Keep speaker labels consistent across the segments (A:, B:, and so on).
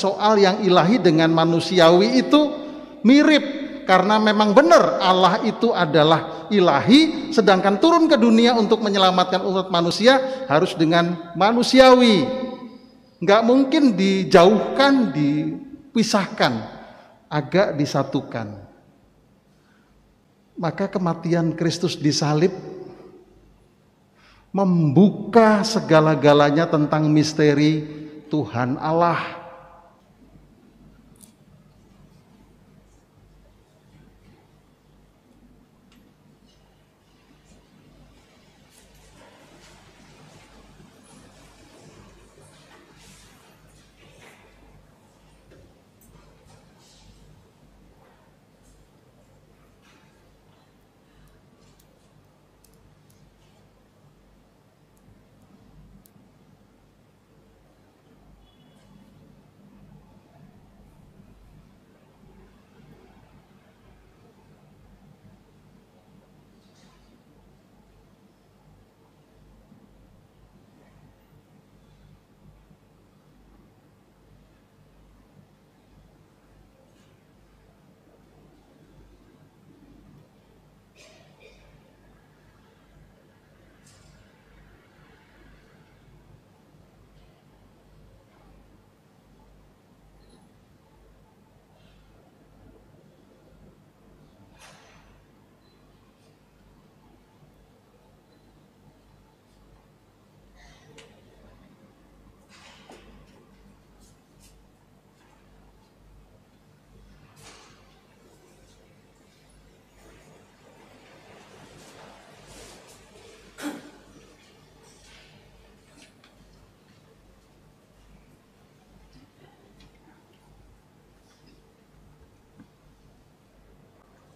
A: soal yang ilahi dengan manusiawi itu mirip karena memang benar Allah itu adalah ilahi sedangkan turun ke dunia untuk menyelamatkan umat manusia harus dengan manusiawi nggak mungkin dijauhkan dipisahkan agak disatukan maka kematian Kristus disalib membuka segala-galanya tentang misteri Tuhan Allah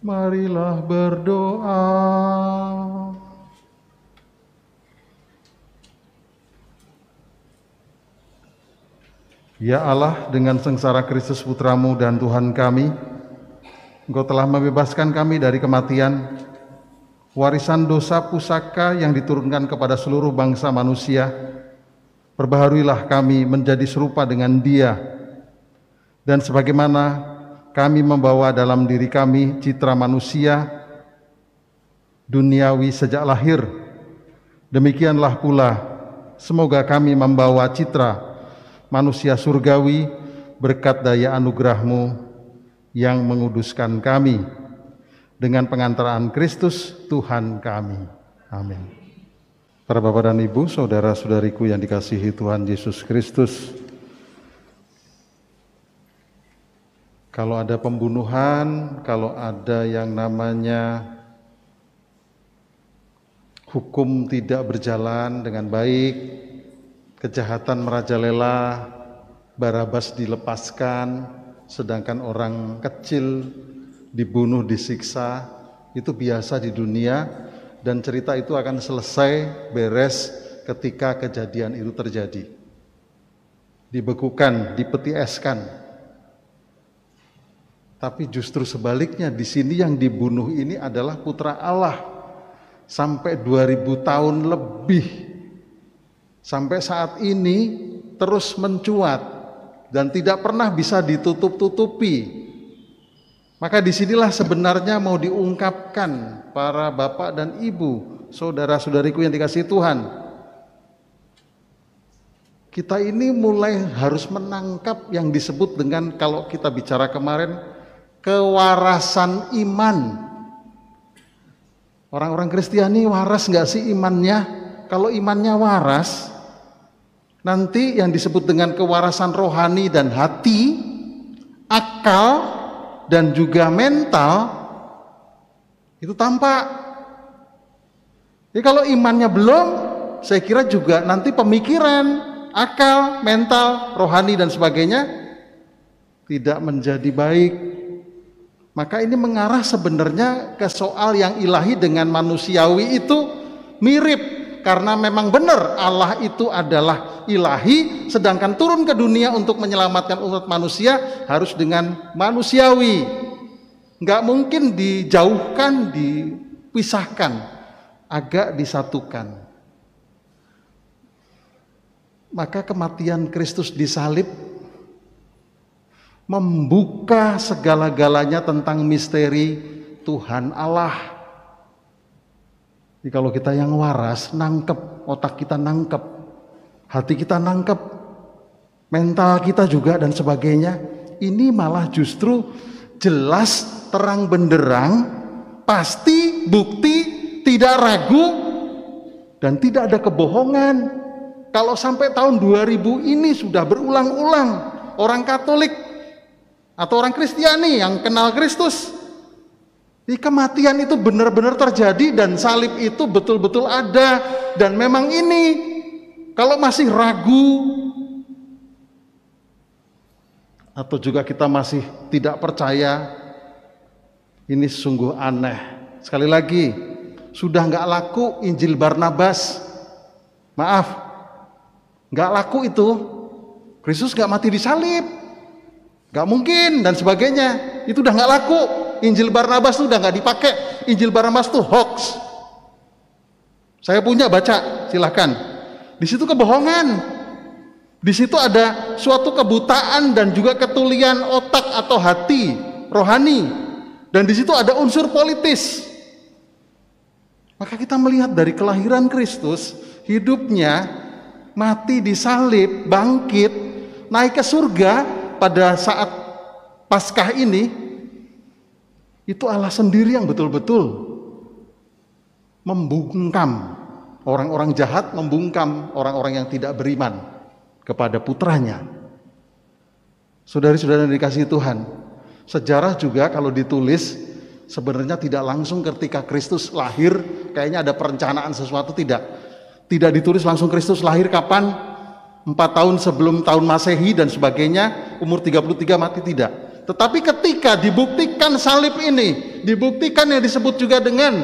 A: Marilah berdoa. Ya Allah, dengan sengsara Kristus Putramu dan Tuhan kami, Engkau telah membebaskan kami dari kematian, warisan dosa pusaka yang diturunkan kepada seluruh bangsa manusia. perbaharilah kami menjadi serupa dengan Dia, dan sebagaimana kami membawa dalam diri kami citra manusia duniawi sejak lahir. Demikianlah pula, semoga kami membawa citra manusia surgawi berkat daya anugerahmu yang menguduskan kami dengan pengantaraan Kristus Tuhan kami. Amin. Para Bapak dan Ibu, Saudara-saudariku yang dikasihi Tuhan Yesus Kristus, Kalau ada pembunuhan, kalau ada yang namanya hukum tidak berjalan dengan baik, kejahatan merajalela, Barabas dilepaskan, sedangkan orang kecil dibunuh, disiksa, itu biasa di dunia dan cerita itu akan selesai beres ketika kejadian itu terjadi. Dibekukan, dipetieskan, tapi justru sebaliknya di sini yang dibunuh ini adalah putra Allah sampai 2000 tahun lebih. Sampai saat ini terus mencuat dan tidak pernah bisa ditutup-tutupi. Maka disinilah sebenarnya mau diungkapkan para bapak dan ibu, saudara-saudariku yang dikasih Tuhan. Kita ini mulai harus menangkap yang disebut dengan kalau kita bicara kemarin kewarasan iman. Orang-orang Kristiani waras nggak sih imannya? Kalau imannya waras, nanti yang disebut dengan kewarasan rohani dan hati, akal, dan juga mental itu tampak. Jadi kalau imannya belum, saya kira juga nanti pemikiran, akal, mental, rohani dan sebagainya tidak menjadi baik maka ini mengarah sebenarnya ke soal yang ilahi dengan manusiawi itu mirip karena memang benar Allah itu adalah ilahi sedangkan turun ke dunia untuk menyelamatkan umat manusia harus dengan manusiawi nggak mungkin dijauhkan dipisahkan agak disatukan maka kematian Kristus disalib membuka segala-galanya tentang misteri Tuhan Allah. Jadi kalau kita yang waras, nangkep, otak kita nangkep, hati kita nangkep, mental kita juga dan sebagainya. Ini malah justru jelas terang benderang, pasti bukti, tidak ragu dan tidak ada kebohongan. Kalau sampai tahun 2000 ini sudah berulang-ulang orang Katolik atau orang Kristiani yang kenal Kristus. Di kematian itu benar-benar terjadi dan salib itu betul-betul ada dan memang ini kalau masih ragu atau juga kita masih tidak percaya ini sungguh aneh. Sekali lagi, sudah nggak laku Injil Barnabas. Maaf, nggak laku itu. Kristus nggak mati di salib. Gak mungkin dan sebagainya. Itu udah gak laku. Injil Barnabas tuh udah gak dipakai. Injil Barnabas tuh hoax. Saya punya baca, silahkan. Di situ kebohongan. Di situ ada suatu kebutaan dan juga ketulian otak atau hati rohani. Dan di situ ada unsur politis. Maka kita melihat dari kelahiran Kristus, hidupnya mati di salib, bangkit, naik ke surga, pada saat Paskah ini itu Allah sendiri yang betul-betul membungkam orang-orang jahat, membungkam orang-orang yang tidak beriman kepada putranya. Saudari-saudara yang dikasih Tuhan, sejarah juga kalau ditulis sebenarnya tidak langsung ketika Kristus lahir, kayaknya ada perencanaan sesuatu tidak. Tidak ditulis langsung Kristus lahir kapan, empat tahun sebelum tahun Masehi dan sebagainya, umur 33 mati tidak. Tetapi ketika dibuktikan salib ini, dibuktikan yang disebut juga dengan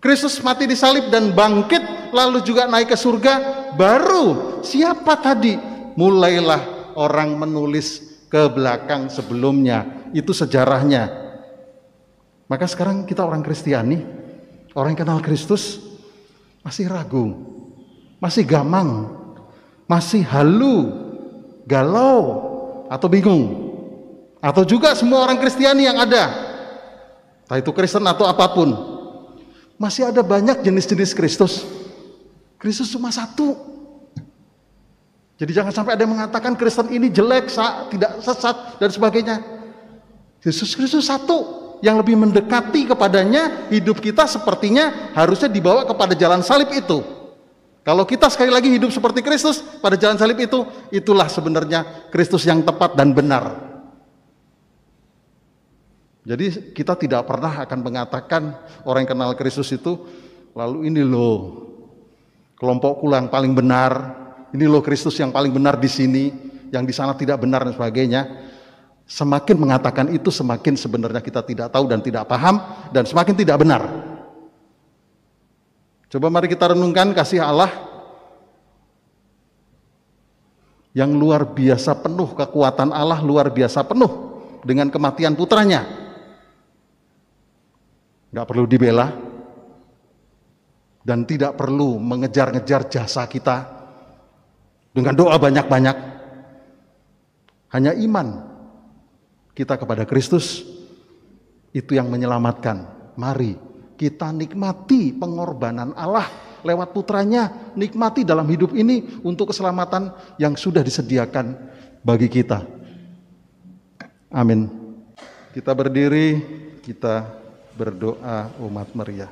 A: Kristus mati di salib dan bangkit lalu juga naik ke surga, baru siapa tadi? Mulailah orang menulis ke belakang sebelumnya. Itu sejarahnya. Maka sekarang kita orang Kristiani, orang yang kenal Kristus masih ragu, masih gamang, masih halu, galau, atau bingung. Atau juga semua orang Kristiani yang ada, entah itu Kristen atau apapun, masih ada banyak jenis-jenis Kristus. Kristus cuma satu. Jadi jangan sampai ada yang mengatakan Kristen ini jelek, tidak sesat, dan sebagainya. Yesus Kristus satu, yang lebih mendekati kepadanya, hidup kita sepertinya harusnya dibawa kepada jalan salib itu. Kalau kita sekali lagi hidup seperti Kristus pada jalan salib itu, itulah sebenarnya Kristus yang tepat dan benar. Jadi kita tidak pernah akan mengatakan orang yang kenal Kristus itu, lalu ini loh kelompokku yang paling benar, ini loh Kristus yang paling benar di sini, yang di sana tidak benar dan sebagainya. Semakin mengatakan itu, semakin sebenarnya kita tidak tahu dan tidak paham, dan semakin tidak benar. Coba mari kita renungkan kasih Allah yang luar biasa penuh kekuatan Allah luar biasa penuh dengan kematian putranya. Nggak perlu dibela dan tidak perlu mengejar-ngejar jasa kita dengan doa banyak-banyak. Hanya iman kita kepada Kristus itu yang menyelamatkan. Mari kita nikmati pengorbanan Allah lewat putranya, nikmati dalam hidup ini untuk keselamatan yang sudah disediakan bagi kita. Amin. Kita berdiri, kita berdoa umat Maria.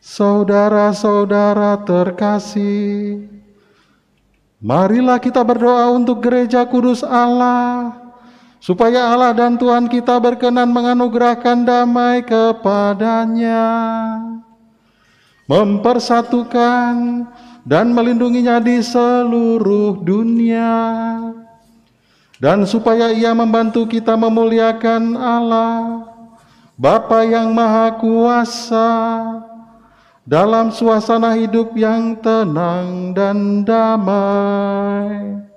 A: Saudara-saudara terkasih, marilah kita berdoa untuk gereja kudus Allah supaya Allah dan Tuhan kita berkenan menganugerahkan damai kepadanya, mempersatukan dan melindunginya di seluruh dunia, dan supaya ia membantu kita memuliakan Allah, Bapa yang Maha Kuasa, dalam suasana hidup yang tenang dan damai.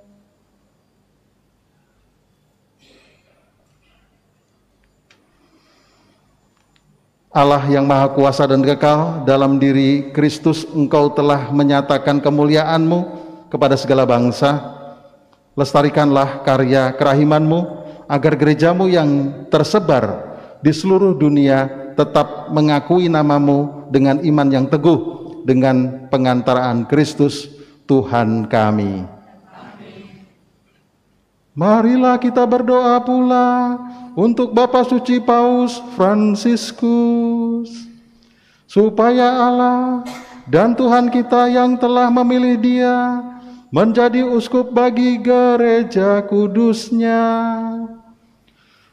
A: Allah yang Maha Kuasa dan Kekal, dalam diri Kristus engkau telah menyatakan kemuliaanmu kepada segala bangsa. Lestarikanlah karya kerahimanmu, agar gerejamu yang tersebar di seluruh dunia tetap mengakui namamu dengan iman yang teguh, dengan pengantaraan Kristus Tuhan kami. Marilah kita berdoa pula untuk Bapa Suci Paus Fransiskus, supaya Allah dan Tuhan kita yang telah memilih dia menjadi uskup bagi gereja kudusnya,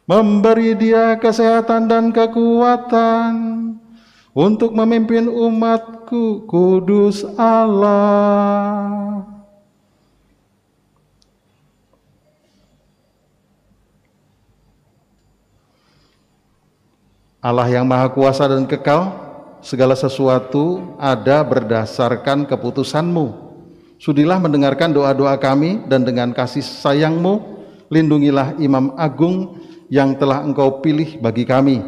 A: memberi dia kesehatan dan kekuatan untuk memimpin umatku kudus Allah. Allah yang maha kuasa dan kekal, segala sesuatu ada berdasarkan keputusanmu. Sudilah mendengarkan doa-doa kami dan dengan kasih sayangmu, lindungilah Imam Agung yang telah engkau pilih bagi kami.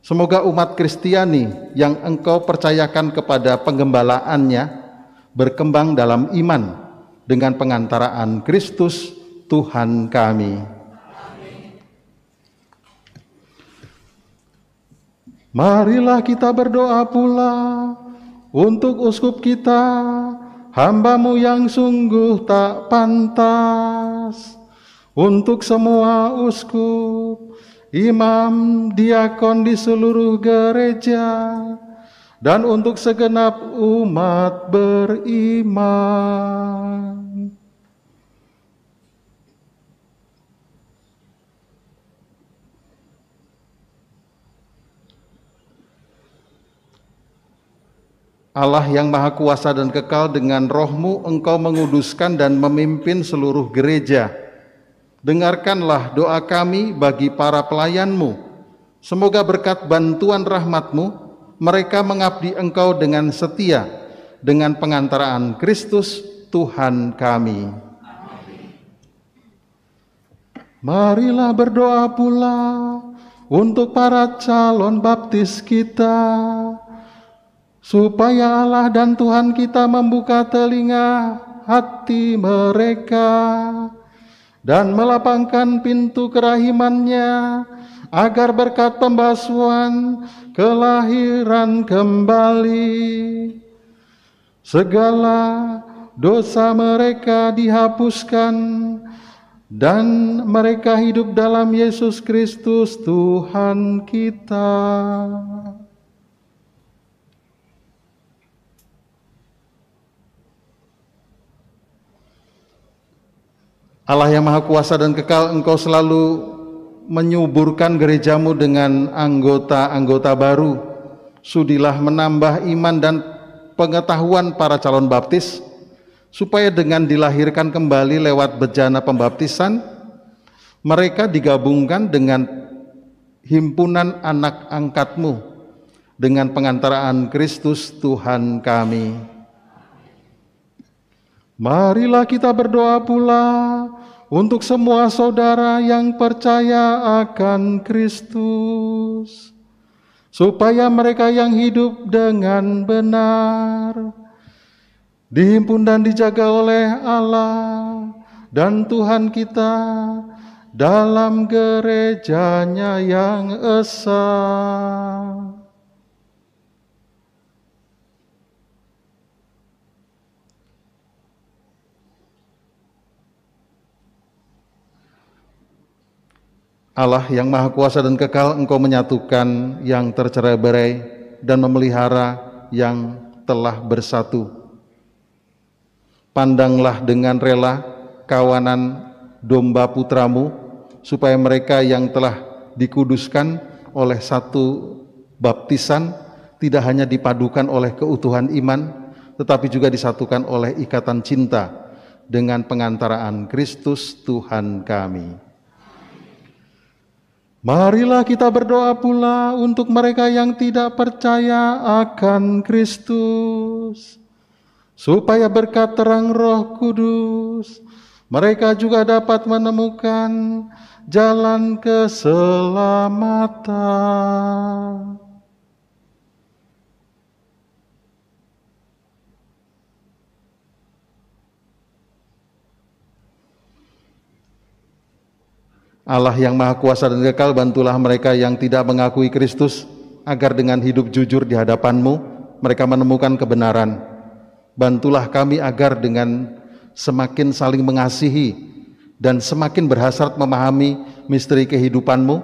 A: Semoga umat Kristiani yang engkau percayakan kepada penggembalaannya berkembang dalam iman dengan pengantaraan Kristus Tuhan kami. Marilah kita berdoa pula untuk uskup kita, hambamu yang sungguh tak pantas. Untuk semua uskup, imam, diakon di seluruh gereja, dan untuk segenap umat beriman. Allah yang maha kuasa dan kekal dengan rohmu engkau menguduskan dan memimpin seluruh gereja. Dengarkanlah doa kami bagi para pelayanmu. Semoga berkat bantuan rahmatmu, mereka mengabdi engkau dengan setia, dengan pengantaraan Kristus Tuhan kami. Marilah berdoa pula untuk para calon baptis kita supaya Allah dan Tuhan kita membuka telinga hati mereka dan melapangkan pintu kerahimannya agar berkat pembasuhan kelahiran kembali segala dosa mereka dihapuskan dan mereka hidup dalam Yesus Kristus Tuhan kita. Allah yang Maha Kuasa dan Kekal, Engkau selalu menyuburkan gerejamu dengan anggota-anggota baru. Sudilah menambah iman dan pengetahuan para calon baptis, supaya dengan dilahirkan kembali lewat bejana pembaptisan, mereka digabungkan dengan himpunan anak angkatmu, dengan pengantaraan Kristus Tuhan kami. Marilah kita berdoa pula untuk semua saudara yang percaya akan Kristus, supaya mereka yang hidup dengan benar dihimpun dan dijaga oleh Allah dan Tuhan kita dalam gerejanya yang esa. Allah yang maha kuasa dan kekal engkau menyatukan yang tercerai berai dan memelihara yang telah bersatu. Pandanglah dengan rela kawanan domba putramu supaya mereka yang telah dikuduskan oleh satu baptisan tidak hanya dipadukan oleh keutuhan iman tetapi juga disatukan oleh ikatan cinta dengan pengantaraan Kristus Tuhan kami. Marilah kita berdoa pula untuk mereka yang tidak percaya akan Kristus, supaya berkat terang Roh Kudus mereka juga dapat menemukan jalan keselamatan. Allah yang maha kuasa dan kekal, bantulah mereka yang tidak mengakui Kristus, agar dengan hidup jujur di hadapanmu, mereka menemukan kebenaran. Bantulah kami agar dengan semakin saling mengasihi dan semakin berhasrat memahami misteri kehidupanmu,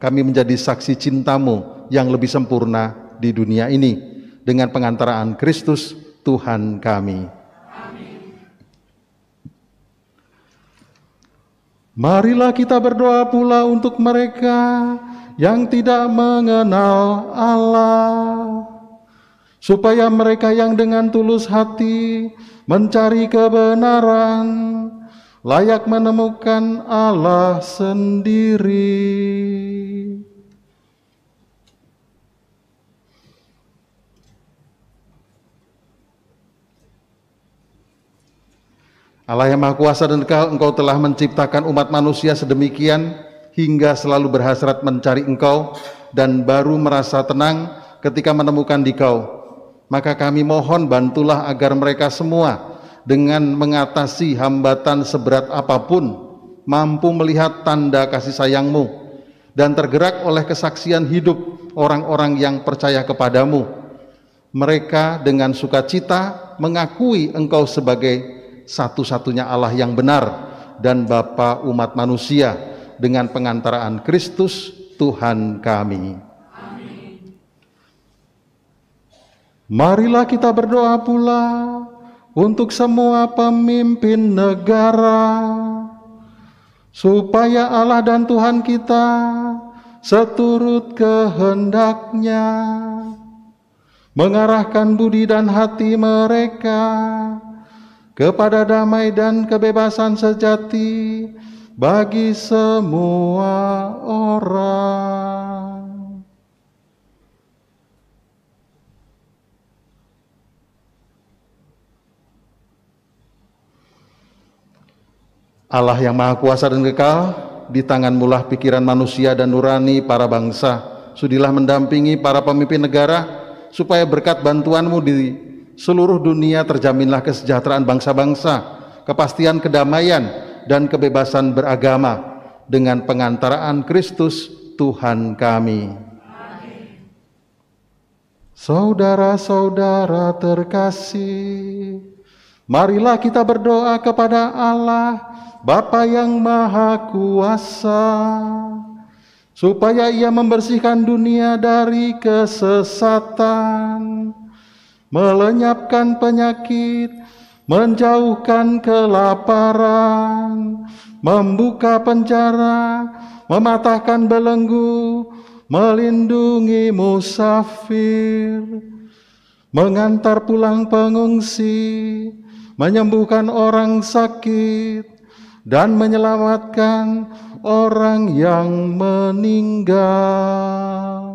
A: kami menjadi saksi cintamu yang lebih sempurna di dunia ini, dengan pengantaraan Kristus Tuhan kami. Marilah kita berdoa pula untuk mereka yang tidak mengenal Allah, supaya mereka yang dengan tulus hati mencari kebenaran layak menemukan Allah sendiri. Allah yang Maha Kuasa dan Kekal, Engkau telah menciptakan umat manusia sedemikian hingga selalu berhasrat mencari Engkau dan baru merasa tenang ketika menemukan di Kau. Maka kami mohon bantulah agar mereka semua dengan mengatasi hambatan seberat apapun mampu melihat tanda kasih sayangmu dan tergerak oleh kesaksian hidup orang-orang yang percaya kepadamu. Mereka dengan sukacita mengakui engkau sebagai satu-satunya Allah yang benar dan Bapa umat manusia dengan pengantaraan Kristus Tuhan kami. Marilah kita berdoa pula untuk semua pemimpin negara supaya Allah dan Tuhan kita seturut kehendaknya mengarahkan budi dan hati mereka kepada damai dan kebebasan sejati bagi semua orang. Allah yang Maha Kuasa dan Kekal, di tangan mulah pikiran manusia dan nurani para bangsa. Sudilah mendampingi para pemimpin negara, supaya berkat bantuanmu di seluruh dunia terjaminlah kesejahteraan bangsa-bangsa, kepastian kedamaian, dan kebebasan beragama dengan pengantaraan Kristus Tuhan kami. Saudara-saudara terkasih, marilah kita berdoa kepada Allah, Bapa yang Maha Kuasa, supaya Ia membersihkan dunia dari kesesatan melenyapkan penyakit, menjauhkan kelaparan, membuka penjara, mematahkan belenggu, melindungi musafir, mengantar pulang pengungsi, menyembuhkan orang sakit, dan menyelamatkan orang yang meninggal.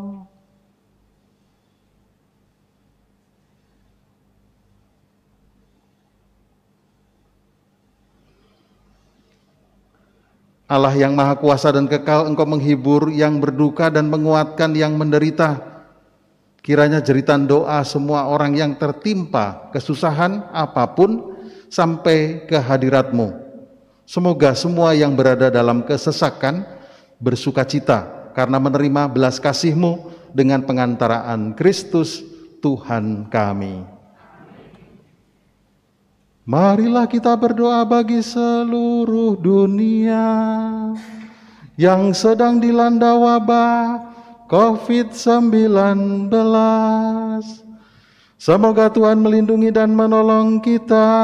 A: Allah yang maha kuasa dan kekal, engkau menghibur yang berduka dan menguatkan yang menderita. Kiranya jeritan doa semua orang yang tertimpa kesusahan apapun sampai ke hadiratmu. Semoga semua yang berada dalam kesesakan bersukacita karena menerima belas kasihmu dengan pengantaraan Kristus Tuhan kami. Marilah kita berdoa bagi seluruh dunia yang sedang dilanda wabah COVID-19. Semoga Tuhan melindungi dan menolong kita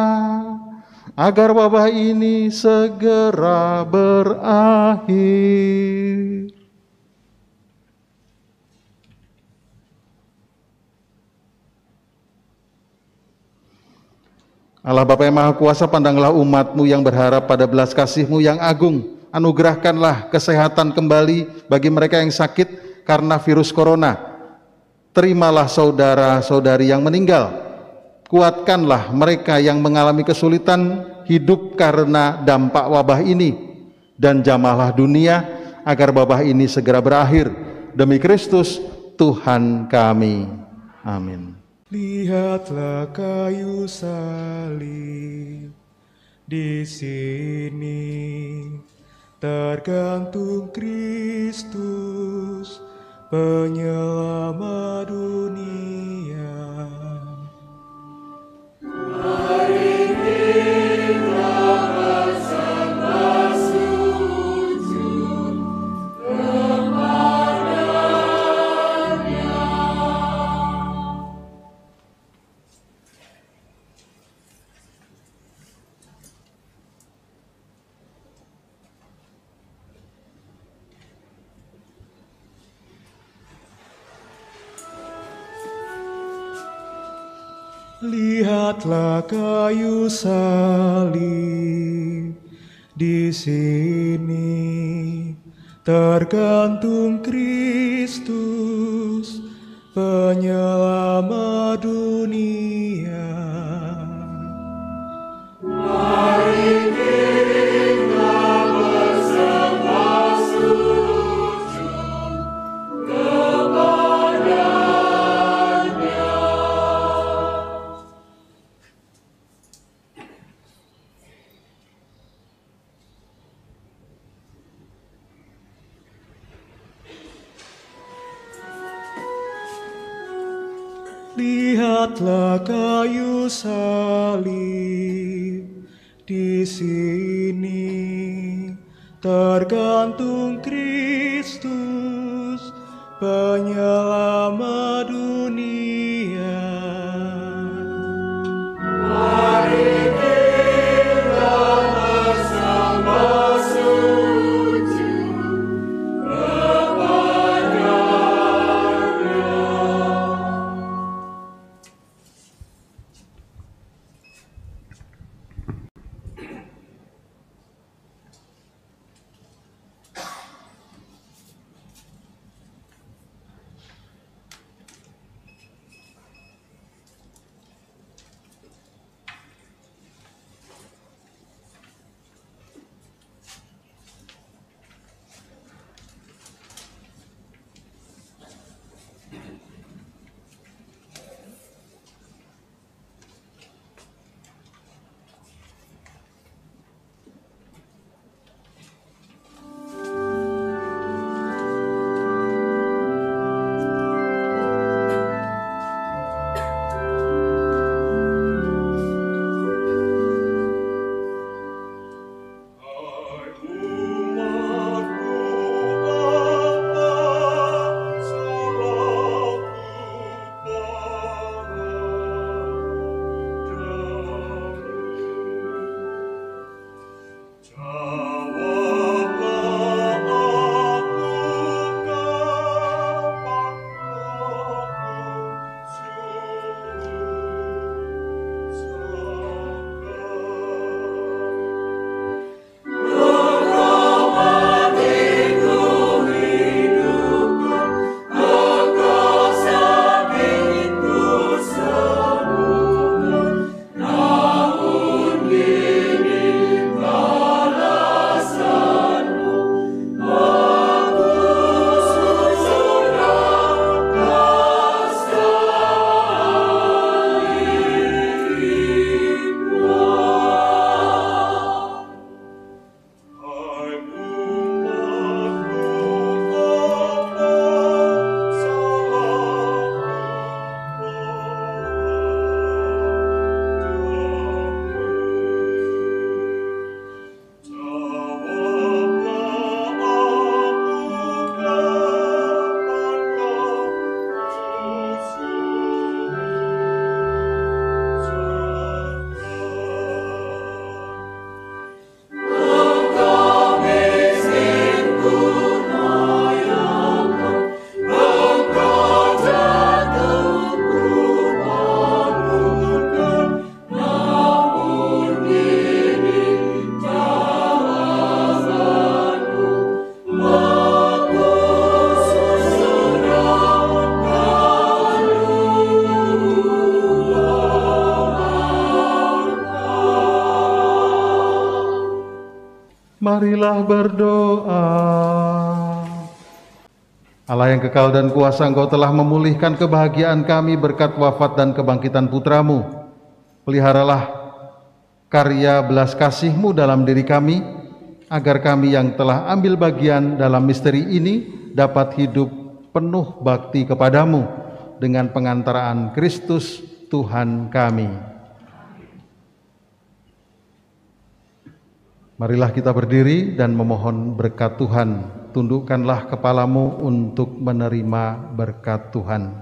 A: agar wabah ini segera berakhir. Allah Bapa yang Maha Kuasa, pandanglah umatmu yang berharap pada belas kasihmu yang agung. Anugerahkanlah kesehatan kembali bagi mereka yang sakit karena virus corona. Terimalah saudara-saudari yang meninggal. Kuatkanlah mereka yang mengalami kesulitan hidup karena dampak wabah ini. Dan jamalah dunia agar wabah ini segera berakhir. Demi Kristus, Tuhan kami. Amin. Lihatlah kayu salib
B: di sini tergantung
A: Kristus penyelamat dunia.
B: Mari kita bersembah.
A: lihatlah kayu salib di sini tergantung Kristus penyelamat dunia.
B: lihatlah kayu salib di sini tergantung
A: Kristus penyelamat marilah berdoa. Allah yang kekal dan kuasa engkau telah memulihkan kebahagiaan kami berkat wafat dan kebangkitan putramu. Peliharalah karya belas kasihmu dalam diri kami, agar kami yang telah ambil bagian dalam misteri ini dapat hidup penuh bakti kepadamu dengan pengantaraan Kristus Tuhan kami. Marilah kita berdiri dan memohon berkat Tuhan. Tundukkanlah kepalamu untuk menerima berkat Tuhan.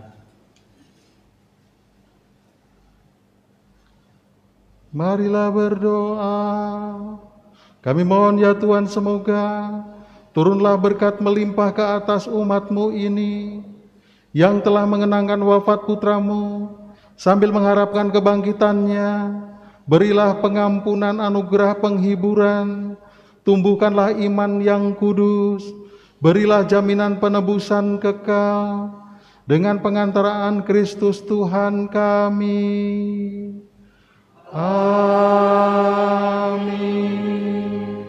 A: Marilah berdoa. Kami mohon ya Tuhan semoga turunlah berkat melimpah ke atas umatmu ini yang telah mengenangkan wafat putramu sambil mengharapkan kebangkitannya berilah pengampunan anugerah penghiburan, tumbuhkanlah iman yang kudus, berilah jaminan penebusan kekal, dengan pengantaraan Kristus Tuhan kami. Amin.